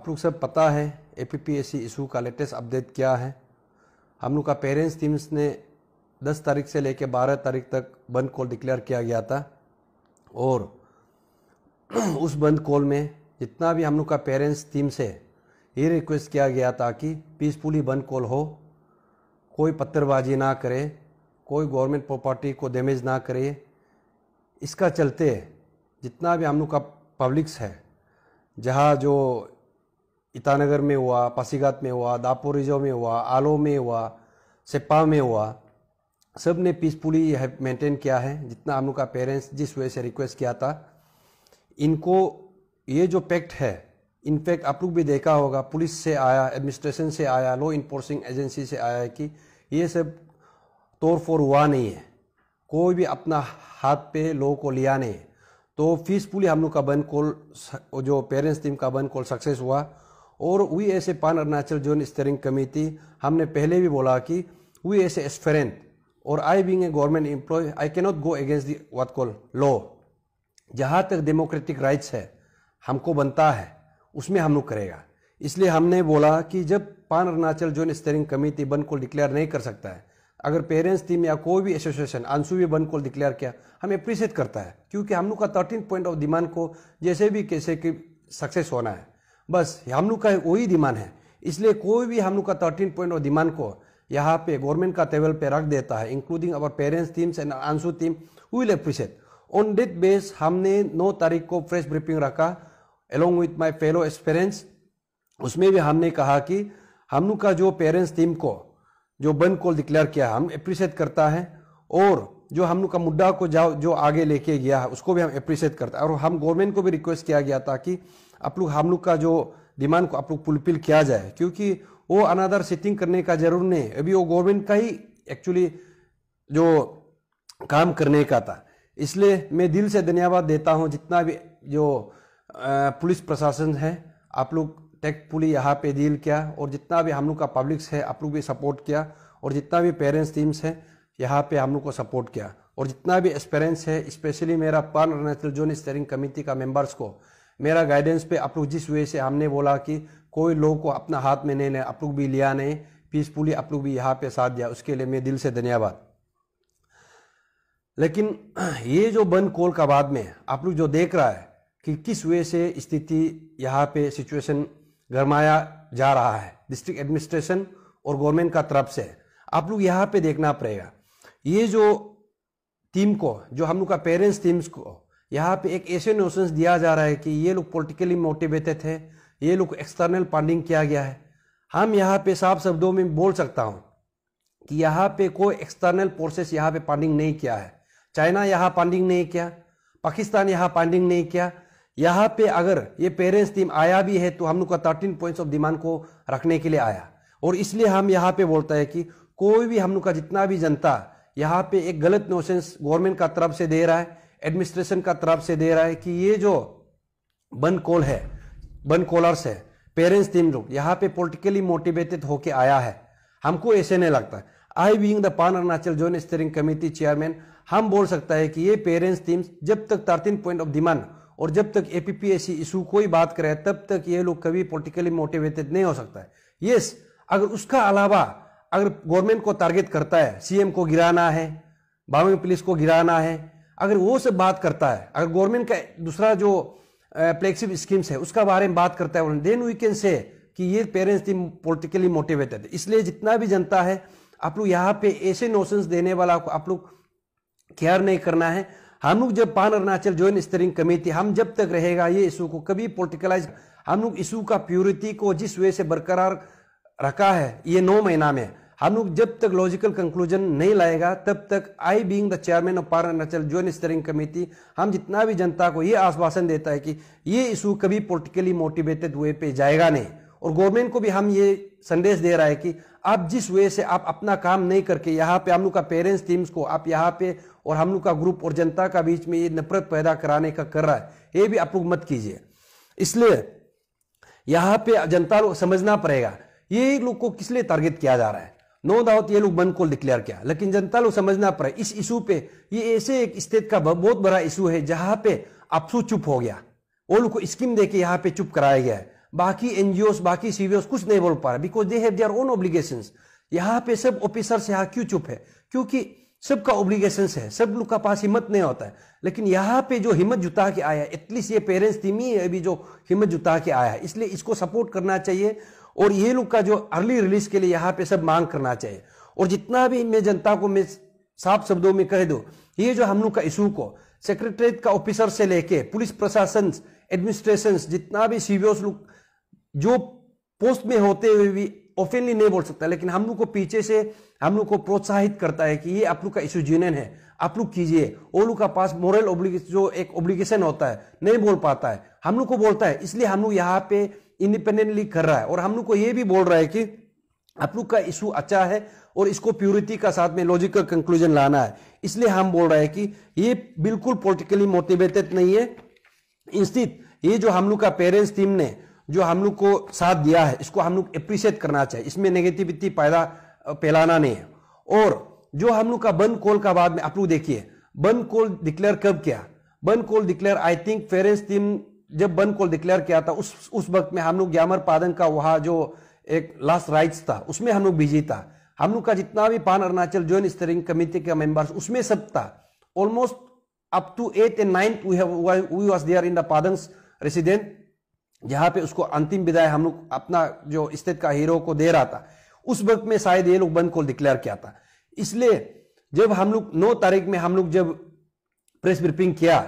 आप लोग सब पता है A P P S C issue का लेटेस्ट अपडेट क्या है हम लोग का पेरेंट्स टीम्स ने 10 तारीख से लेकर 12 तारीख तक बंद कॉल डिक्लेयर किया गया था और उस बंद कॉल में जितना भी हम लोग का पेरेंट्स टीम से ये रिक्वेस्ट किया गया था कि पीसफुली बंद कॉल हो कोई पत्थरबाजी ना करे कोई गवर्नमेंट प्रॉपर्टी को डैमेज ना करे इसका चलते जितना भी हम लोग का पब्लिक्स है जहाँ जो ईटानगर में हुआ पासीघाट में हुआ दापोरिजो में हुआ आलो में हुआ सेप्पा में हुआ सब ने पीसफुली मेंटेन किया है जितना हम लोग का पेरेंट्स जिस वजह से रिक्वेस्ट किया था इनको ये जो पैक्ट है इनफैक्ट आप लोग भी देखा होगा पुलिस से आया एडमिनिस्ट्रेशन से आया लॉ इन्फोर्सिंग एजेंसी से आया है कि ये सब तोड़ फोड़ हुआ नहीं है कोई भी अपना हाथ पे लोगों को लिया नहीं है तो पीसफुली हम लोग का बंद कॉल जो पेरेंट्स टीम का बंद कॉल सक्सेस हुआ और वी एस ए पान अरुणाचल जोन स्टेयरिंग कमेटी हमने पहले भी बोला कि वी एस एस्फेरेंट और I being a government employ I cannot go against the what call law जहाँ तक डेमोक्रेटिक राइट्स है हमको बनता है उसमें हम लोग करेगा इसलिए हमने बोला कि जब पान अरुणाचल जोन स्टेरिंग कमेटी बन को डिक्लेयर नहीं कर सकता है अगर पेरेंट्स टीम या कोई भी एसोसिएशन आंसू भी बन को डिक्लेयर किया हम अप्रिशिएट करता है क्योंकि हम लोग का थर्टीन पॉइंट ऑफ डिमांड को जैसे भी कैसे कि सक्सेस होना है बस हम लोग का वही डिमांड है इसलिए कोई भी हम लोग का थर्टीन पॉइंट और डिमांड को यहाँ पे गवर्नमेंट का टेबल पे रख देता है including our parents teams and आंसू team will appreciate on date base हमने नौ तारीख को फ्रेश ब्रीफिंग रखा along with my fellow aspirants उसमें भी हमने कहा कि हम लोग का जो पेरेंट्स टीम को जो बंद कॉल डिक्लेयर किया हम अप्रिशिएट करता है और जो हम लोग का मुद्दा को जाओ जो आगे लेके गया है उसको भी हम अप्रिशिएट करते हैं और हम गवर्नमेंट को भी रिक्वेस्ट किया गया था कि आप लोग हम लोग का जो डिमांड को आप लोग फुलफिल किया जाए क्योंकि वो अनादर सेटिंग करने का जरूर नहीं अभी वो गवर्नमेंट का ही एक्चुअली जो काम करने का था इसलिए मैं दिल से धन्यवाद देता हूँ जितना भी जो पुलिस प्रशासन है आप लोग पुलिस यहाँ पे डील किया और जितना भी हम लोग का पब्लिक्स है आप लोग भी सपोर्ट किया और जितना भी पेरेंट्स टीम्स है यहाँ पे हम लोग को सपोर्ट किया और जितना भी एक्सपेरेंस है स्पेशली मेरा pan Arunachal zone steering committee का मेंबर्स को मेरा गाइडेंस पे आप लोग जिस वे से हमने बोला कि कोई लोग को अपना हाथ में नहीं लेना आप लोग भी लिया नहीं पीसफुली आप लोग भी यहाँ पे साथ दिया उसके लिए मैं दिल से धन्यवाद लेकिन ये जो बंद कॉल का बाद में आप लोग जो देख रहा है कि किस वे से स्थिति यहाँ पे सिचुएशन गरमाया जा रहा है डिस्ट्रिक्ट एडमिनिस्ट्रेशन और गवर्नमेंट का तरफ से आप लोग यहाँ पे देखना पड़ेगा ये जो टीम को जो हम लोग का पेरेंट्स टीम्स को यहाँ पे एक ऐसे नोशंस दिया जा रहा है कि ये लोग पॉलिटिकली मोटिवेटेड है ये लोग एक्सटर्नल पांडिंग किया गया है हम यहाँ पे साफ शब्दों में बोल सकता हूँ कि यहाँ पे कोई एक्सटर्नल फोर्सेस यहाँ पे पांडिंग नहीं किया है चाइना यहाँ पांडिंग नहीं किया पाकिस्तान यहाँ पांडिंग नहीं किया यहाँ पे अगर ये पेरेंट्स टीम आया भी है तो हम लोग का थर्टीन पॉइंट्स ऑफ डिमांड को रखने के लिए आया और इसलिए हम यहाँ पे बोलते हैं कि कोई भी हम लोग का जितना भी जनता यहाँ पे एक गलत नोशंस गवर्नमेंट का तरफ से दे रहा है एडमिनिस्ट्रेशन का तरफ से दे रहा है कि ये जो बन कॉल है बन कॉलर्स है पेरेंट्स टीम लोग यहाँ पे पोलिटिकली मोटिवेटेड होके आया है हमको ऐसे नहीं लगता आई being the pan Arunachal zone steering committee chairman हम बोल सकता है कि ये पेरेंट्स टीम्स जब तक थर्टीन पॉइंट ऑफ डिमांड और जब तक एपीपीएससी पी इशू कोई बात करे तब तक ये लोग कभी पोलिटिकली मोटिवेटेड नहीं हो सकता है यस अगर उसका अलावा अगर गवर्नमेंट को टारगेट करता है सीएम को गिराना है बामी पुलिस को गिराना है अगर वो से बात करता है अगर गवर्नमेंट का दूसरा जो फ्लेक्सिबल स्कीम्स है उसका बारे में बात करता है देन वी कैन से कि ये पेरेंट्स थी पोलिटिकली मोटिवेटेड इसलिए जितना भी जनता है आप लोग यहाँ पे ऐसे नोशंस देने वाला को आप लोग केयर नहीं करना है हम लोग जब पान अरुणाचल ज्वाइन स्टरिंग कमेटी हम जब तक रहेगा ये इशू को कभी पोलिटिकलाइज हम लोग इशू का प्योरिटी को जिस वे से बरकरार रखा है ये नौ महीना में हम लोग जब तक लॉजिकल कंक्लूजन नहीं लाएगा तब तक I being the chairman of pan Arunachal zone steering committee हम जितना भी जनता को ये आश्वासन देता है कि ये इशू कभी पोलिटिकली मोटिवेटेड वे पे जाएगा नहीं और गवर्नमेंट को भी हम ये संदेश दे रहा है कि आप जिस वे से आप अपना काम नहीं करके यहाँ पे हम लोग का पेरेंट्स टीम्स को आप यहाँ पे और हम लोग का ग्रुप और जनता का बीच में ये नफरत पैदा कराने का कर रहा है ये भी आप लोग मत कीजिए इसलिए यहाँ पे जनता को समझना पड़ेगा ये लोग को किस लिए टारगेट किया जा रहा है नो डाउट ये लोग बंद को डिक्लेयर किया लेकिन जनता लोग समझना पड़े इस इशू पे ये ऐसे एक स्टेट का बहुत बड़ा इशू है जहां पे अपसू चुप हो गया वो लोग को स्कीम देके यहाँ पे चुप कराया गया है बाकी एनजीओ बाकी सीवीओ कुछ नहीं बोल पा रहा because they have their own obligation यहाँ पे सब ऑफिसर यहाँ क्यों चुप है क्योंकि सबका ऑब्लिगेशन है सब लोग का पास हिम्मत नहीं होता है लेकिन यहाँ पे जो हिम्मत जुटा के आया एटलीस्ट ये पेरेंट्स थी मी अभी जो हिम्मत जुटा के आया है इसलिए इसको सपोर्ट करना चाहिए और ये लोग का जो अर्ली रिलीज के लिए यहाँ पे सब मांग करना चाहिए और जितना भी मैं जनता को मैं साफ शब्दों में कह दूँ ये जो हम लोग का इशू को सेक्रेटरीट का ऑफिसर से लेके पुलिस प्रशासन एडमिनिस्ट्रेशन जितना भी सी e लोग जो पोस्ट में होते हुए भी ओपनली नहीं बोल सकता लेकिन हम लोग को पीछे से हम लोग को प्रोत्साहित करता है कि ये आप लोग का इशू जीनन है आप लोग कीजिए वो लोग का पास मॉरल जो एक ओब्लिगेशन होता है नहीं बोल पाता है हम लोग को बोलता है इसलिए हम लोग यहाँ पे इंडिपेंडेंटली कर रहा है और हम लोग को ये भी बोल रहा है कि आप लोग का इशू अच्छा है और इसको प्योरिटी का साथ में लॉजिकल कंक्लूजन लाना है इसलिए हम बोल रहे हैं कि ये बिल्कुल पॉलिटिकली मोटिवेटेड नहीं है इंस्टित ये जो हम लोग का पेरेंट्स टीम ने जो हम लोग को साथ दिया है इसको हम लोग अप्रिशिएट करना चाहिए इसमें नेगेटिविटी पैदा फैलाना नहीं है और जो हम लोग का बंद कॉल का बाद में आप लोग देखिए बंद कॉल डिक्लेयर कब किया bandh call declare I think parents team जब बंद को डिक्लेयर किया था उस उस वक्त में हम लोग ग्यामर पादन का वहाँ जो एक लास्ट राइट्स था उसमें हम लोग बिजी था हम लोग का जितना भी pan Arunachal joint steering committee का मेंबर्स उसमें सब था almost up to eight and ninth we have we was there in the पादंग्स रेसिडेंट जहाँ पे उसको अंतिम विदाई हम लोग अपना जो स्टेट का हीरो को दे रहा था उस वक्त में शायद ये लोग बंद को डिक्लेयर किया था इसलिए जब हम लोग नौ तारीख में हम लोग जब प्रेस ब्रीफिंग किया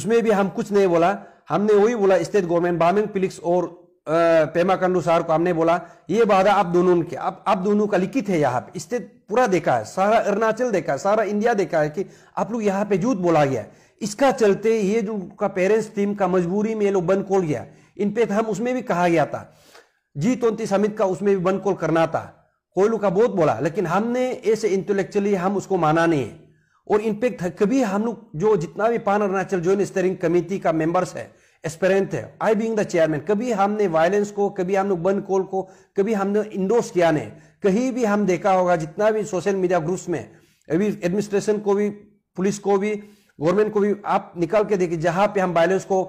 उसमें भी हम कुछ नहीं बोला हमने वही बोला स्टेट गवर्नमेंट बामिंग पिलिक्स और पेमा कंडू सार को हमने बोला ये वादा आप दोनों के आप आप दोनों का लिखित है यहाँ पे स्टेट पूरा देखा है सारा अरुणाचल देखा है सारा इंडिया देखा है कि आप लोग यहाँ पे जूत बोला गया है इसका चलते ये जो का पेरेंट्स टीम का मजबूरी में ये लोग बंद कोल गया पे तो हम उसमें भी कहा गया था जी ट्वेंटी समित का उसमें भी बंद कोल करना था कोयलू का बहुत बोला लेकिन हमने ऐसे इंटेलेक्चुअली हम उसको माना नहीं है और इन पे कभी हम लोग जो जितना भी pan Arunachal joint steering committee का मेंबर्स है एक्सपेरेंट है आई बींग द चेयरमैन कभी हमने वायलेंस को कभी हम लोग बंद कॉल को कभी हमने इंडोर्स किया नहीं कहीं भी हम देखा होगा जितना भी सोशल मीडिया ग्रुप्स में अभी एडमिनिस्ट्रेशन को भी पुलिस को भी गवर्नमेंट को भी आप निकाल के देखिए जहां पे हम वायलेंस को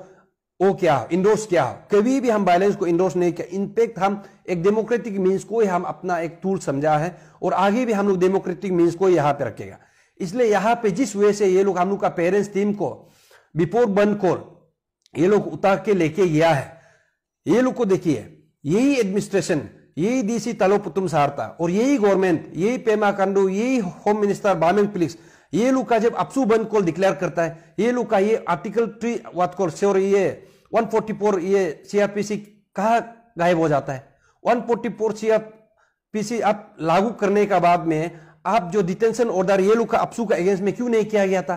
वो क्या हो इंडोर्स क्या हो कभी भी हम वायलेंस को इंडोर्स नहीं किया इनफेक्ट हम एक डेमोक्रेटिक मीन्स को ही हम अपना एक टूल समझा है और आगे भी हम लोग डेमोक्रेटिक मीन्स को यहाँ पे रखेगा इसलिए यहाँ पे जिस वे से ये लोग हम लोग का पेरेंट्स टीम को बिफोर बन कोर ये लोग उतार के लेके गया है ये लोग को देखिए यही एडमिनिस्ट्रेशन यही डीसी तलो पुतुम सहारता और यही गवर्नमेंट यही पेमा कांडू यही होम मिनिस्टर बामेंग पुलिस ये लोग का जब अपसू बन कॉल डिक्लेयर करता है ये लोग का ये आर्टिकल थ्री वात कॉल से और ये 144 ये सीआरपीसी कहा गायब हो जाता है 144 सीआरपीसी आप लागू करने का बाद में आप जो डिटेंशन ऑर्डर ये रियल अपसू का अगेंस्ट में क्यों नहीं किया गया था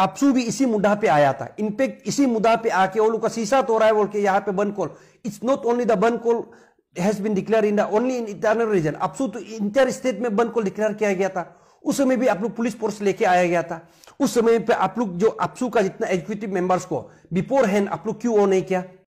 अपसू भी इसी मुद्दा पे आया था इनफेक्ट इसी मुद्दा पे आके वो लोग का शीशा तो रहा है बोल के यहाँ पे bandh call it's not only the bandh call has been declare in the only in internal region APSU तो इंटर स्टेट में बन कॉल डिक्लेयर किया गया था उस समय भी आप लोग पुलिस फोर्स लेके आया गया था उस समय पे आप लोग जो अपसू का जितना एग्जीक्यूटिव मेंबर्स को बिफोर हैंड आप लोग क्यों ओ नहीं किया